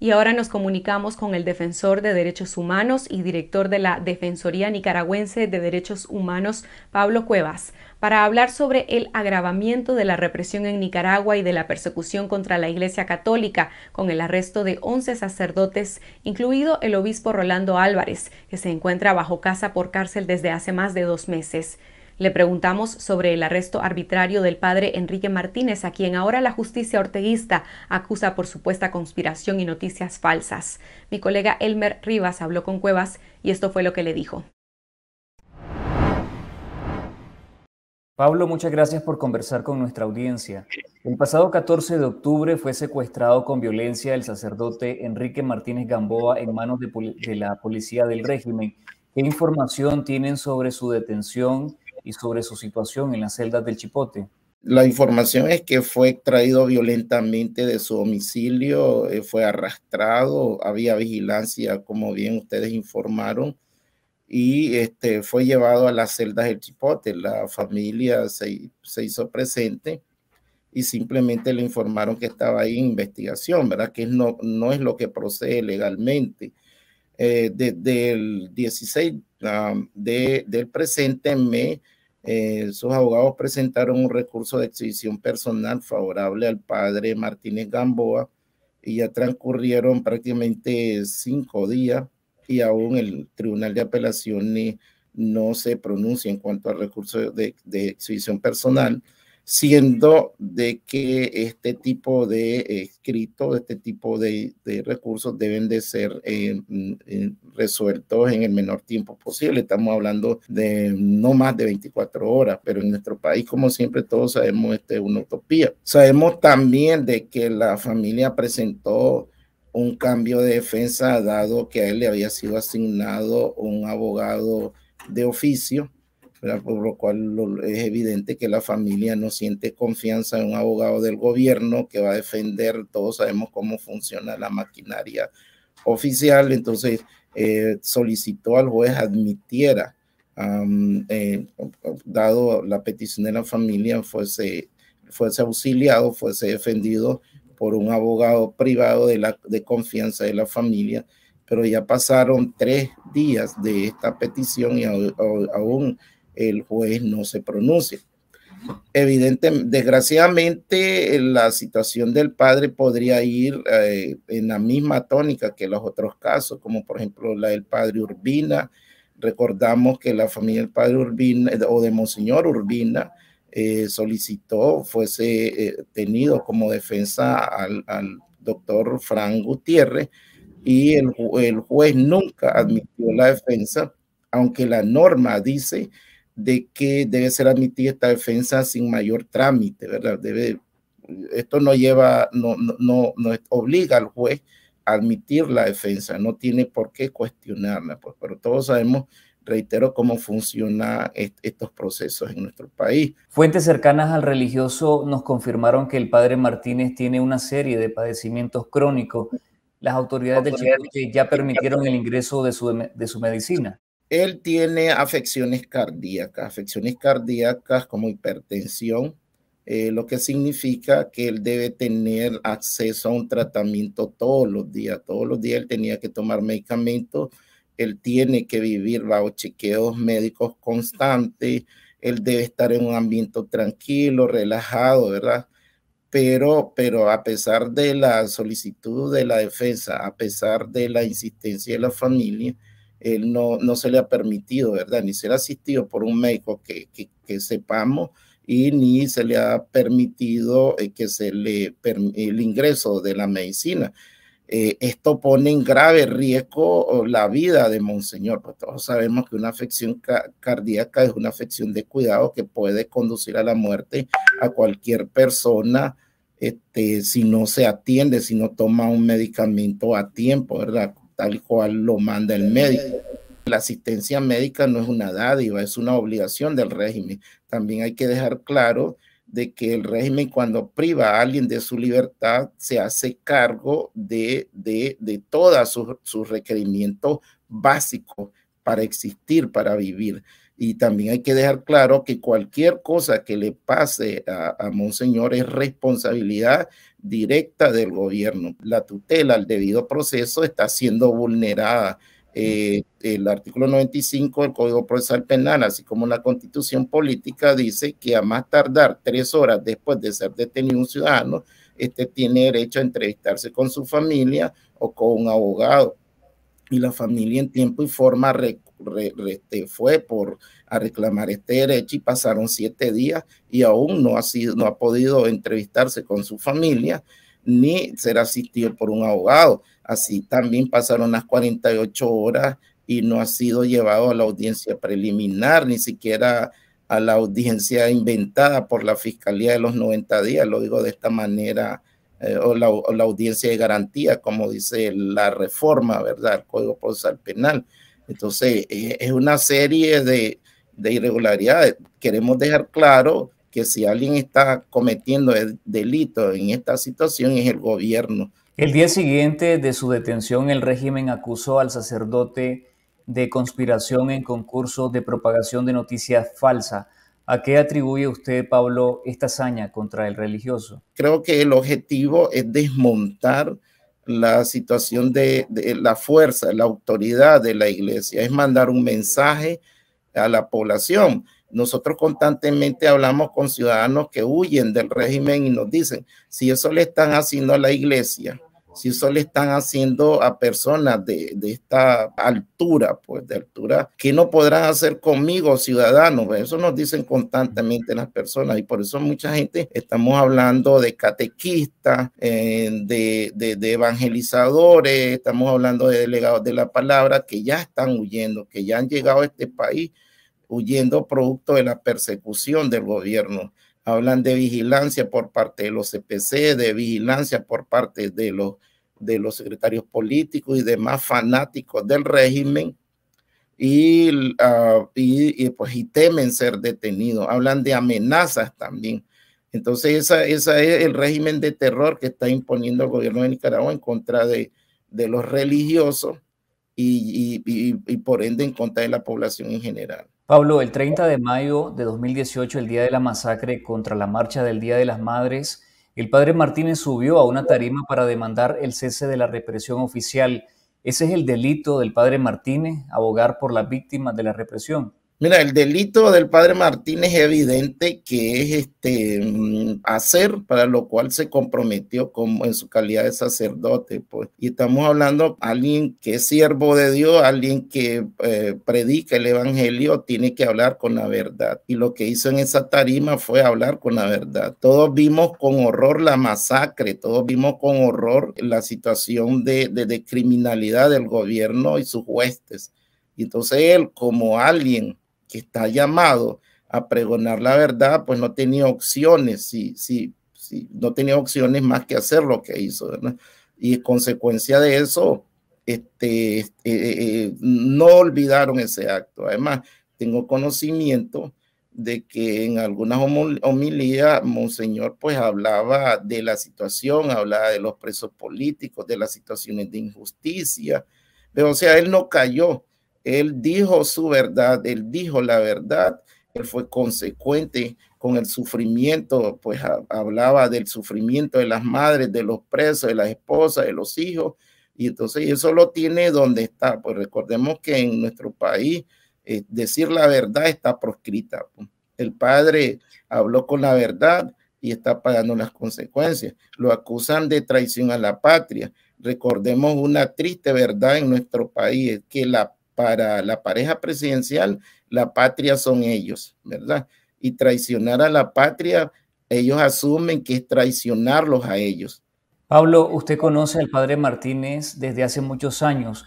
Y ahora nos comunicamos con el defensor de derechos humanos y director de la Defensoría Nicaragüense de Derechos Humanos, Pablo Cuevas, para hablar sobre el agravamiento de la represión en Nicaragua y de la persecución contra la Iglesia Católica, con el arresto de 11 sacerdotes, incluido el obispo Rolando Álvarez, que se encuentra bajo casa por cárcel desde hace más de dos meses. Le preguntamos sobre el arresto arbitrario del padre Enrique Martínez, a quien ahora la justicia orteguista acusa por supuesta conspiración y noticias falsas. Mi colega Elmer Rivas habló con Cuevas y esto fue lo que le dijo. Pablo, muchas gracias por conversar con nuestra audiencia. El pasado 14 de octubre fue secuestrado con violencia el sacerdote Enrique Martínez Gamboa en manos de, la policía del régimen. ¿Qué información tienen sobre su detención? y sobre su situación en las celdas del Chipote. La información es que fue traído violentamente de su domicilio, eh, fue arrastrado, había vigilancia, como bien ustedes informaron, y este, fue llevado a las celdas del Chipote. La familia se, se hizo presente y simplemente le informaron que estaba ahí en investigación, ¿verdad? Que no, no es lo que procede legalmente. Eh, desde el 16 ah, del presente mes, eh, sus abogados presentaron un recurso de exhibición personal favorable al padre Martínez Gamboa y ya transcurrieron prácticamente cinco días y aún el Tribunal de Apelaciones no se pronuncia en cuanto al recurso de, de exhibición personal siendo de que este tipo de escritos, este tipo de, recursos deben de ser eh, mm, eh, resueltos en el menor tiempo posible. Estamos hablando de no más de 24 horas, pero en nuestro país, como siempre, todos sabemos, este es una utopía. Sabemos también de que la familia presentó un cambio de defensa dado que a él le había sido asignado un abogado de oficio por lo cual es evidente que la familia no siente confianza en un abogado del gobierno que va a defender, todos sabemos cómo funciona la maquinaria oficial, entonces eh, solicitó al juez admitiera, eh, dado la petición de la familia, fuese, fuese auxiliado, fuese defendido por un abogado privado de, la, de confianza de la familia, pero ya pasaron tres días de esta petición y aún el juez no se pronuncia. Evidentemente, desgraciadamente, eh, la situación del padre podría ir eh, en la misma tónica que los otros casos, como por ejemplo la del padre Urbina. Recordamos que la familia del padre Urbina eh, o de Monseñor Urbina solicitó fuese tenido como defensa al, doctor Fran Gutiérrez y el, el juez nunca admitió la defensa, aunque la norma dice de que debe ser admitida esta defensa sin mayor trámite, ¿verdad? Debe, esto no lleva, no, no, no, obliga al juez a admitir la defensa, no tiene por qué cuestionarla, pues, pero todos sabemos reitero cómo funcionan estos procesos en nuestro país. Fuentes cercanas al religioso nos confirmaron que el padre Martínez tiene una serie de padecimientos crónicos. Las autoridades del Chile ya permitieron el ingreso de su, de su medicina él tiene afecciones cardíacas, afecciones cardíacas como hipertensión, eh, lo que significa que él debe tener acceso a un tratamiento todos los días. Todos los días él tenía que tomar medicamentos, él tiene que vivir bajo chequeos médicos constantes, él debe estar en un ambiente tranquilo, relajado, ¿verdad? Pero, pero a pesar de la solicitud de la defensa, a pesar de la insistencia de la familia, él eh, no, se le ha permitido, ¿verdad? Ni ser asistido por un médico que, que, sepamos y ni se le ha permitido eh, que se le el ingreso de la medicina. Eh, esto pone en grave riesgo oh, la vida de Monseñor, pues todos sabemos que una afección cardíaca es una afección de cuidado que puede conducir a la muerte a cualquier persona este, si no se atiende, si no toma un medicamento a tiempo, ¿verdad? tal cual lo manda el médico. La asistencia médica no es una dádiva, es una obligación del régimen. También hay que dejar claro de que el régimen cuando priva a alguien de su libertad se hace cargo de, de, de todos sus, sus requerimientos básicos para existir, para vivir. Y también hay que dejar claro que cualquier cosa que le pase a, a Monseñor es responsabilidad directa del gobierno. La tutela al debido proceso está siendo vulnerada. Eh, el artículo 95 del Código Procesal Penal, así como la constitución política, dice que a más tardar tres horas después de ser detenido un ciudadano, este tiene derecho a entrevistarse con su familia o con un abogado y la familia en tiempo y forma este, fue por a reclamar este derecho y pasaron siete días y aún no ha, sido, no ha podido entrevistarse con su familia ni ser asistido por un abogado. Así también pasaron las 48 horas y no ha sido llevado a la audiencia preliminar, ni siquiera a la audiencia inventada por la Fiscalía de los 90 días, lo digo de esta manera, eh, o, la, audiencia de garantía, como dice la reforma, ¿verdad?, el Código Procesal Penal. Entonces, eh, es una serie de, irregularidades. Queremos dejar claro que si alguien está cometiendo delitos en esta situación es el gobierno. El día siguiente de su detención, el régimen acusó al sacerdote de conspiración en concurso de propagación de noticias falsas. ¿A qué atribuye usted, Pablo, esta hazaña contra el religioso? Creo que el objetivo es desmontar la situación de, la fuerza, la autoridad de la iglesia, es mandar un mensaje a la población. Nosotros constantemente hablamos con ciudadanos que huyen del régimen y nos dicen, si eso le están haciendo a la iglesia, si eso le están haciendo a personas de, esta altura, pues de altura, que no podrán hacer conmigo, ciudadanos? Pues, eso nos dicen constantemente las personas y por eso mucha gente estamos hablando de catequistas, eh, de evangelizadores, estamos hablando de delegados de la palabra que ya están huyendo, que ya han llegado a este país huyendo producto de la persecución del gobierno hablan de vigilancia por parte de los CPC, de vigilancia por parte de los de los secretarios políticos y demás fanáticos del régimen ah, y, y, pues, y temen ser detenidos. Hablan de amenazas también. Entonces, ese esa es el régimen de terror que está imponiendo el gobierno de Nicaragua en contra de, de los religiosos y, y, y, por ende en contra de la población en general. Pablo, el 30 de mayo de 2018, el día de la masacre contra la marcha del Día de las Madres, el padre Martínez subió a una tarima para demandar el cese de la represión oficial. ¿Ese es el delito del padre Martínez, abogar por las víctimas de la represión? Mira, el delito del padre Martín es evidente que es este mm, hacer para lo cual se comprometió como en su calidad de sacerdote, pues. Y estamos hablando de alguien que es siervo de Dios, alguien que eh, predica el evangelio, tiene que hablar con la verdad. Y lo que hizo en esa tarima fue hablar con la verdad. Todos vimos con horror la masacre, todos vimos con horror la situación de, de, criminalidad del gobierno y sus jueces. Y entonces él, como alguien que está llamado a pregonar la verdad, pues no tenía opciones, sí, sí, sí, no tenía opciones más que hacer lo que hizo, Y consecuencia de eso, este, este eh, eh, no olvidaron ese acto. Además, tengo conocimiento de que en algunas homilías Monseñor pues hablaba de la situación, hablaba de los presos políticos, de las situaciones de injusticia, pero o sea, él no cayó él dijo su verdad, él dijo la verdad, él fue consecuente con el sufrimiento, pues hablaba del sufrimiento de las madres, de los presos, de las esposas, de los hijos, y entonces eso lo tiene donde está. Pues recordemos que en nuestro país eh, decir la verdad está proscrita. Pues. El padre habló con la verdad y está pagando las consecuencias. Lo acusan de traición a la patria. Recordemos una triste verdad en nuestro país, que la para la pareja presidencial, la patria son ellos, ¿verdad? Y traicionar a la patria, ellos asumen que es traicionarlos a ellos. Pablo, usted conoce al padre Martínez desde hace muchos años.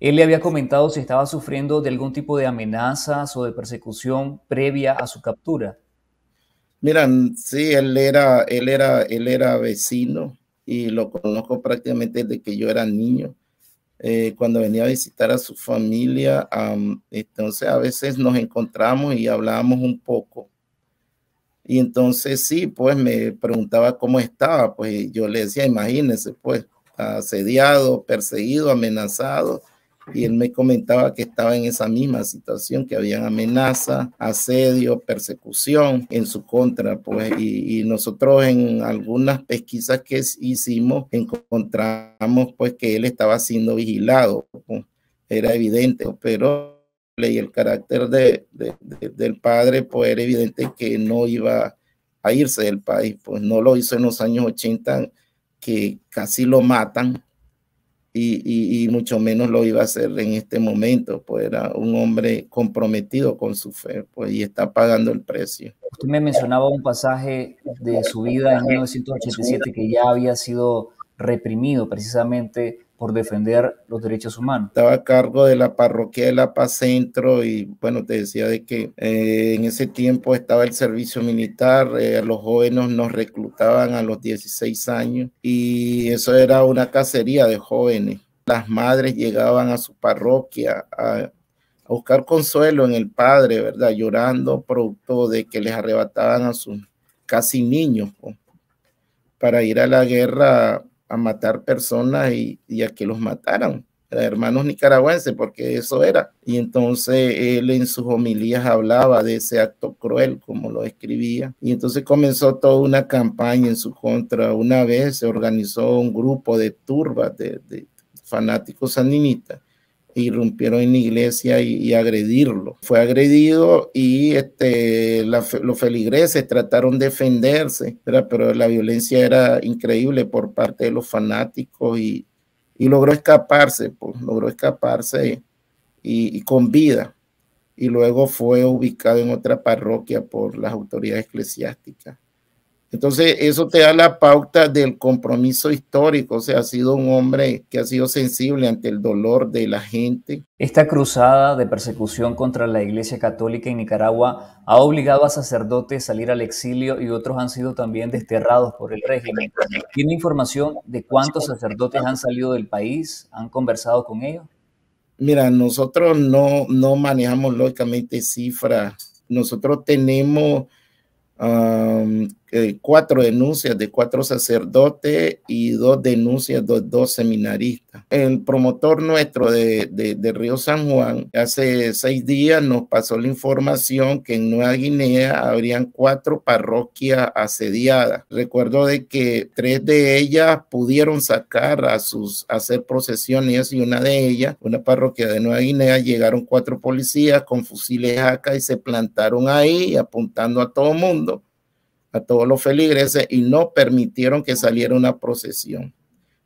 Él le había comentado si estaba sufriendo de algún tipo de amenazas o de persecución previa a su captura. Miran, sí, él era, él era, él era vecino y lo conozco prácticamente desde que yo era niño. Eh, cuando venía a visitar a su familia, entonces a veces nos encontramos y hablábamos un poco. Y entonces sí, pues me preguntaba cómo estaba, pues yo le decía, imagínese, pues asediado, perseguido, amenazado y él me comentaba que estaba en esa misma situación, que habían amenaza, asedio, persecución en su contra, pues, y, nosotros en algunas pesquisas que hicimos encontramos, pues, que él estaba siendo vigilado, pues, era evidente, pero y el carácter del padre, pues era evidente que no iba a irse del país, pues no lo hizo en los años 80, que casi lo matan y, mucho menos lo iba a hacer en este momento, pues era un hombre comprometido con su fe, pues y está pagando el precio. Usted me mencionaba un pasaje de su vida en 1987 que ya había sido reprimido precisamente por defender los derechos humanos. Estaba a cargo de la parroquia de La Paz Centro y bueno, te decía de que eh, en ese tiempo estaba el servicio militar, eh, los jóvenes nos reclutaban a los 16 años y eso era una cacería de jóvenes. Las madres llegaban a su parroquia a, buscar consuelo en el padre, ¿verdad? Llorando producto de que les arrebataban a sus casi niños para ir a la guerra a matar personas y, y a que los mataran, hermanos nicaragüenses, porque eso era. Y entonces él en sus homilías hablaba de ese acto cruel, como lo escribía. Y entonces comenzó toda una campaña en su contra. Una vez se organizó un grupo de turbas de, de fanáticos sandinistas irrumpieron en la iglesia y, agredirlo. Fue agredido y este, los feligreses trataron de defenderse, pero la violencia era increíble por parte de los fanáticos y, logró escaparse, pues, logró escaparse y con vida. Y luego fue ubicado en otra parroquia por las autoridades eclesiásticas. Entonces, eso te da la pauta del compromiso histórico, o sea, ha sido un hombre que ha sido sensible ante el dolor de la gente. Esta cruzada de persecución contra la Iglesia Católica en Nicaragua ha obligado a sacerdotes a salir al exilio y otros han sido también desterrados por el régimen. ¿Tiene información de cuántos sacerdotes han salido del país? ¿Han conversado con ellos? Mira, nosotros no, no manejamos lógicamente cifras. Nosotros tenemos... Eh, cuatro denuncias de cuatro sacerdotes y dos denuncias de dos seminaristas. El promotor nuestro de, de, Río San Juan hace seis días nos pasó la información que en Nueva Guinea habrían cuatro parroquias asediadas. Recuerdo de que tres de ellas pudieron sacar a sus, hacer procesiones y una de ellas, una parroquia de Nueva Guinea, llegaron cuatro policías con fusiles acá y se plantaron ahí apuntando a todo mundo a todos los feligreses y no permitieron que saliera una procesión.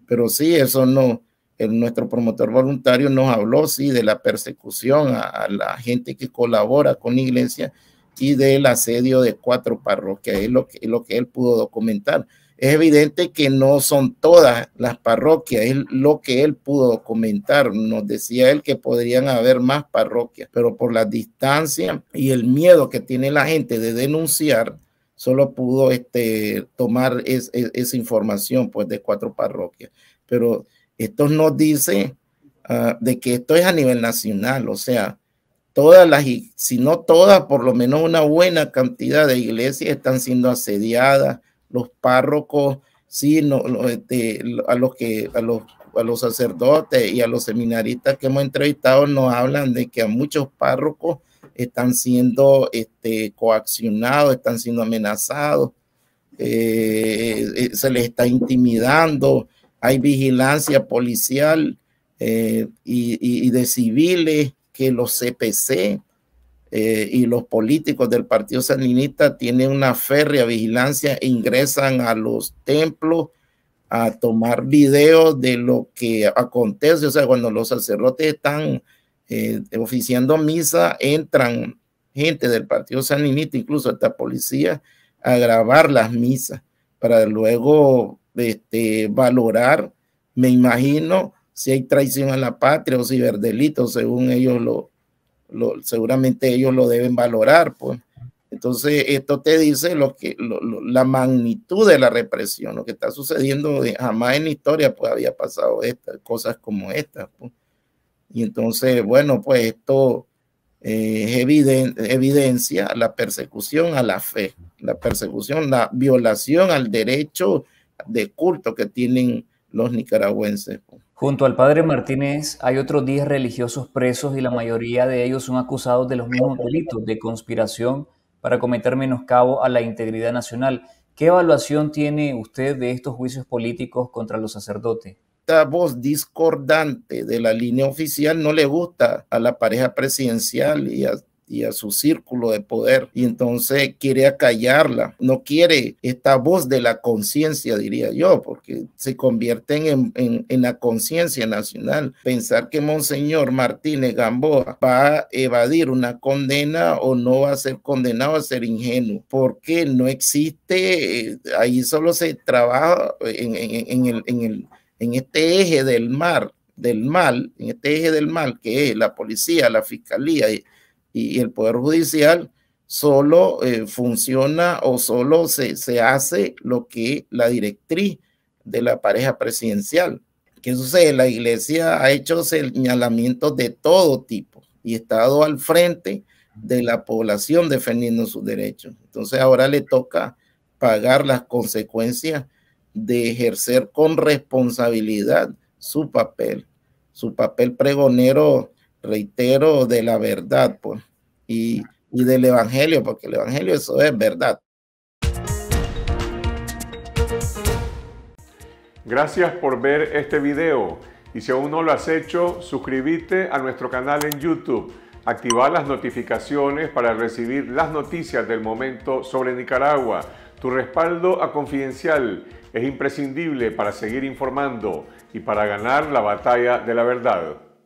Pero sí, eso no, el, nuestro promotor voluntario nos habló, sí, de la persecución a, la gente que colabora con iglesia y del asedio de cuatro parroquias, es lo que, es lo que él pudo documentar. Es evidente que no son todas las parroquias, es lo que él pudo documentar. Nos decía él que podrían haber más parroquias, pero por la distancia y el miedo que tiene la gente de denunciar, solo pudo este, tomar esa información pues, de cuatro parroquias. Pero esto nos dice ah, de que esto es a nivel nacional, o sea, todas las, si no todas, por lo menos una buena cantidad de iglesias están siendo asediadas, los párrocos, no, este, a, los que, a, los, a los sacerdotes y a los seminaristas que hemos entrevistado nos hablan de que a muchos párrocos están siendo este, coaccionados, están siendo amenazados, eh, eh, se les está intimidando, hay vigilancia policial eh, y, de civiles que los CPC y los políticos del Partido Sandinista tienen una férrea vigilancia, e ingresan a los templos a tomar videos de lo que acontece, o sea, cuando los sacerdotes están eh, oficiando misa, entran gente del Partido Saninista, incluso hasta policía, a grabar las misas para luego este, valorar, me imagino, si hay traición a la patria o ciberdelitos, según ellos lo, seguramente ellos lo deben valorar, pues. Entonces, esto te dice lo que, la magnitud de la represión, lo que está sucediendo, jamás en historia pues, había pasado estas cosas como estas. Pues. Y entonces, bueno, pues esto eh, evidencia la persecución a la fe, la persecución, la violación al derecho de culto que tienen los nicaragüenses. Junto al padre Martínez hay otros 10 religiosos presos y la mayoría de ellos son acusados de los mismos delitos de conspiración para cometer menoscabo a la integridad nacional. ¿Qué evaluación tiene usted de estos juicios políticos contra los sacerdotes? esta voz discordante de la línea oficial no le gusta a la pareja presidencial y a su círculo de poder y entonces quiere acallarla, no quiere esta voz de la conciencia, diría yo, porque se convierte en, la conciencia nacional. Pensar que Monseñor Martínez Gamboa va a evadir una condena o no va a ser condenado a ser ingenuo, porque no existe, eh, ahí solo se trabaja en, el, el en este eje del mar, del mal, en este eje del mal que es la policía, la fiscalía y, el poder judicial, solo eh, funciona o solo se, se hace lo que la directriz de la pareja presidencial. ¿Qué sucede? La iglesia ha hecho señalamientos de todo tipo y ha estado al frente de la población defendiendo sus derechos. Entonces ahora le toca pagar las consecuencias de ejercer con responsabilidad su papel, su papel pregonero, reitero, de la verdad pues, y, y del Evangelio, porque el Evangelio eso es verdad. Gracias por ver este video y si aún no lo has hecho, suscríbete a nuestro canal en YouTube, activa las notificaciones para recibir las noticias del momento sobre Nicaragua. Tu respaldo a Confidencial es imprescindible para seguir informando y para ganar la batalla de la verdad.